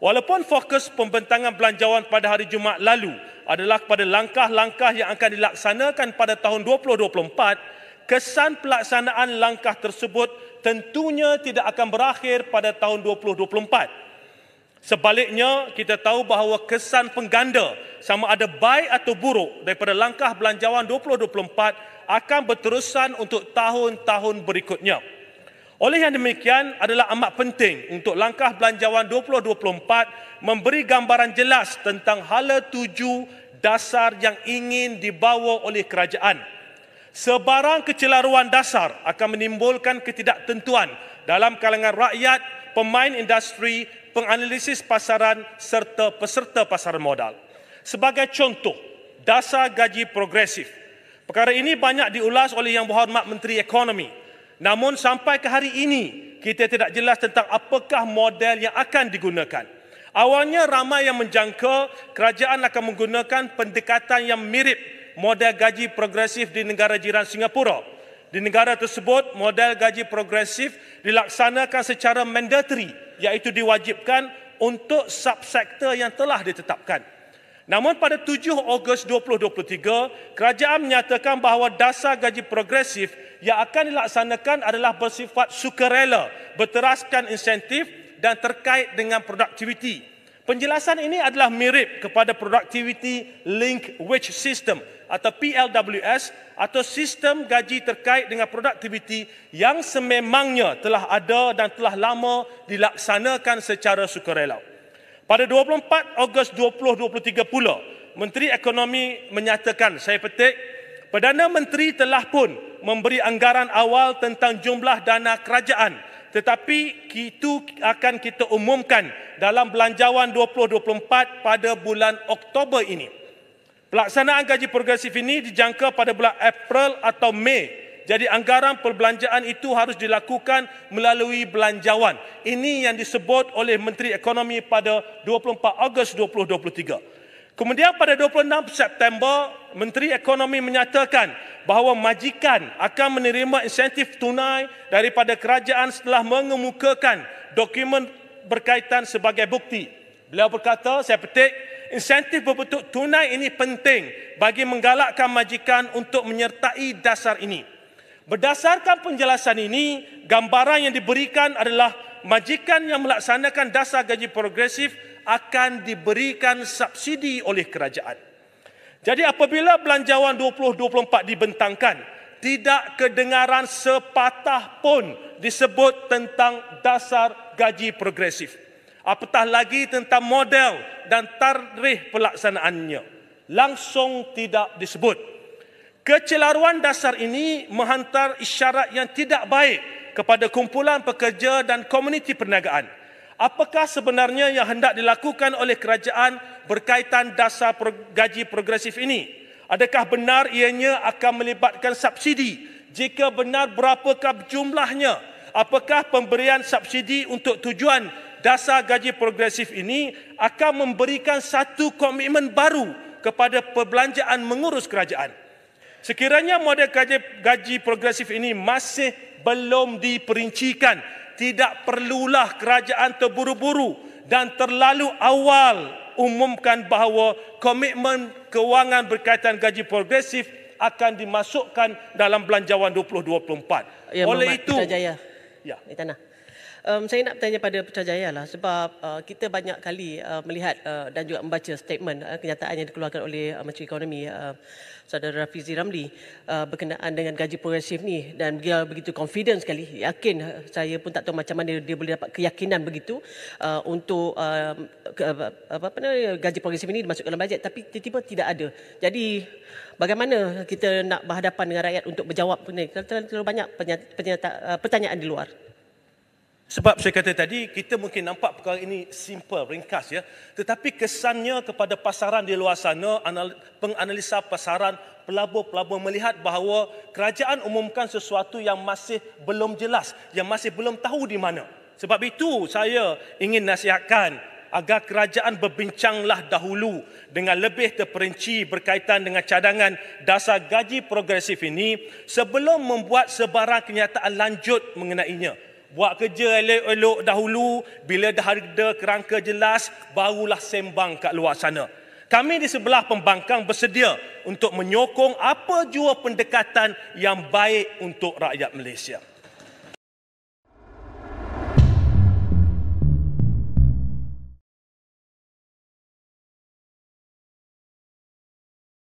Walaupun fokus pembentangan belanjawan pada hari Jumaat lalu adalah kepada langkah-langkah yang akan dilaksanakan pada tahun 2024, kesan pelaksanaan langkah tersebut tentunya tidak akan berakhir pada tahun 2024. Sebaliknya, kita tahu bahawa kesan pengganda sama ada baik atau buruk daripada langkah belanjawan 2024 akan berterusan untuk tahun-tahun berikutnya. Oleh yang demikian adalah amat penting untuk langkah belanjawan 2024 memberi gambaran jelas tentang hala tuju dasar yang ingin dibawa oleh kerajaan. Sebarang kecelaruan dasar akan menimbulkan ketidaktentuan dalam kalangan rakyat, pemain industri, penganalisis pasaran serta peserta pasaran modal. Sebagai contoh, dasar gaji progresif. Perkara ini banyak diulas oleh Yang Berhormat Menteri Ekonomi Namun sampai ke hari ini, kita tidak jelas tentang apakah model yang akan digunakan. Awalnya ramai yang menjangka kerajaan akan menggunakan pendekatan yang mirip model gaji progresif di negara jiran Singapura. Di negara tersebut, model gaji progresif dilaksanakan secara mandatory iaitu diwajibkan untuk subsektor yang telah ditetapkan. Namun pada 7 Ogos 2023, kerajaan menyatakan bahawa dasar gaji progresif yang akan dilaksanakan adalah bersifat sukarela, berteraskan insentif dan terkait dengan produktiviti. Penjelasan ini adalah mirip kepada Productivity Link Wage System atau PLWS atau sistem gaji terkait dengan produktiviti yang sememangnya telah ada dan telah lama dilaksanakan secara sukarela. Pada 24 Ogos 2023 pula, Menteri Ekonomi menyatakan, saya petik, Perdana Menteri telah pun memberi anggaran awal tentang jumlah dana kerajaan tetapi itu akan kita umumkan dalam belanjawan 2024 pada bulan Oktober ini. Pelaksanaan gaji progresif ini dijangka pada bulan April atau Mei 2024. Jadi anggaran perbelanjaan itu harus dilakukan melalui belanjawan. Ini yang disebut oleh Menteri Ekonomi pada 24 Ogos 2023. Kemudian pada 26 September, Menteri Ekonomi menyatakan bahawa majikan akan menerima insentif tunai daripada kerajaan setelah mengemukakan dokumen berkaitan sebagai bukti. Beliau berkata, saya petik, insentif berbentuk tunai ini penting bagi menggalakkan majikan untuk menyertai dasar ini. Berdasarkan penjelasan ini, gambaran yang diberikan adalah majikan yang melaksanakan dasar gaji progresif akan diberikan subsidi oleh kerajaan. Jadi apabila belanjawan 2024 dibentangkan, tidak kedengaran sepatah pun disebut tentang dasar gaji progresif. Apatah lagi tentang model dan tarikh pelaksanaannya. Langsung tidak disebut. Kecelaruan dasar ini menghantar isyarat yang tidak baik kepada kumpulan pekerja dan komuniti perniagaan. Apakah sebenarnya yang hendak dilakukan oleh kerajaan berkaitan dasar gaji progresif ini? Adakah benar ianya akan melibatkan subsidi? Jika benar berapakah jumlahnya? Apakah pemberian subsidi untuk tujuan dasar gaji progresif ini akan memberikan satu komitmen baru kepada perbelanjaan mengurus kerajaan? Sekiranya model gaji, gaji progresif ini masih belum diperincikan, tidak perlulah kerajaan terburu-buru dan terlalu awal umumkan bahawa komitmen kewangan berkaitan gaji progresif akan dimasukkan dalam belanjawan 2024. Ya, Oleh Muhammad, itu, Jaya. ya. Di um, saya nak bertanya pada Putra Jaya lah sebab uh, kita banyak kali uh, melihat uh, dan juga membaca statement uh, kenyataan yang dikeluarkan oleh uh, Menteri Ekonomi uh, Saudara Rafizi Ramli uh, berkenaan dengan gaji progresif ni dan dia begitu confident sekali yakin saya pun tak tahu macam mana dia, boleh dapat keyakinan begitu uh, untuk uh, apa apa ni gaji progresif ini dimasukkan dalam bajet tapi tiba-tiba tidak ada. Jadi bagaimana kita nak berhadapan dengan rakyat untuk menjawab ini? Terlalu banyak pertanyaan di luar. Sebab saya kata tadi, kita mungkin nampak perkara ini simple, ringkas ya. Tetapi kesannya kepada pasaran di luar sana, penganalisa pasaran, pelabur-pelabur melihat bahawa kerajaan umumkan sesuatu yang masih belum jelas, yang masih belum tahu di mana. Sebab itu saya ingin nasihatkan agar kerajaan berbincanglah dahulu dengan lebih terperinci berkaitan dengan cadangan dasar gaji progresif ini sebelum membuat sebarang kenyataan lanjut mengenainya. Buat kerja elok-elok dahulu, bila dah ada kerangka jelas, barulah sembang kat luar sana. Kami di sebelah pembangkang bersedia untuk menyokong apa jua pendekatan yang baik untuk rakyat Malaysia.